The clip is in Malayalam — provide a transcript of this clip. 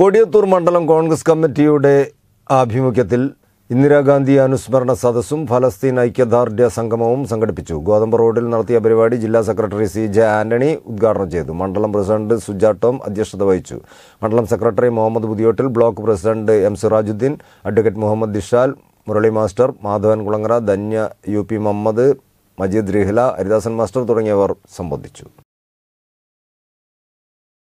കൊടിയത്തൂർ മണ്ഡലം കോൺഗ്രസ് കമ്മിറ്റിയുടെ ആഭിമുഖ്യത്തിൽ ഇന്ദിരാഗാന്ധി അനുസ്മരണ സദസ്സും ഫലസ്തീൻ ഐക്യദാർഢ്യ സംഗമവും സംഘടിപ്പിച്ചു ഗോതമ്പ് റോഡിൽ നടത്തിയ പരിപാടി ജില്ലാ സെക്രട്ടറി സി ജെ ആന്റണി ഉദ്ഘാടനം ചെയ്തു മണ്ഡലം പ്രസിഡന്റ് സുജാ ടോം അധ്യക്ഷത വഹിച്ചു മണ്ഡലം secretary Muhammad Puthiyottil block president M Sirajuddin advocate Muhammad Dishal Murali master Madhavan Kulangara Dhanya U P Muhammad Majeed Rihla Haridasan master തുടങ്ങിയവർ സംബന്ധിച്ചു